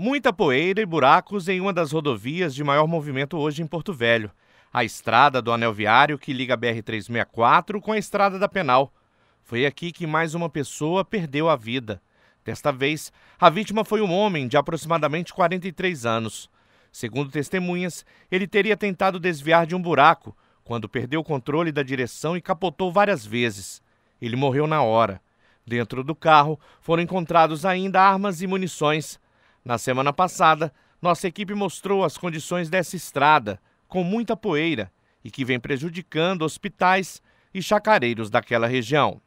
Muita poeira e buracos em uma das rodovias de maior movimento hoje em Porto Velho. A estrada do anel viário que liga a BR-364 com a estrada da Penal. Foi aqui que mais uma pessoa perdeu a vida. Desta vez, a vítima foi um homem de aproximadamente 43 anos. Segundo testemunhas, ele teria tentado desviar de um buraco quando perdeu o controle da direção e capotou várias vezes. Ele morreu na hora. Dentro do carro foram encontrados ainda armas e munições. Na semana passada, nossa equipe mostrou as condições dessa estrada, com muita poeira, e que vem prejudicando hospitais e chacareiros daquela região.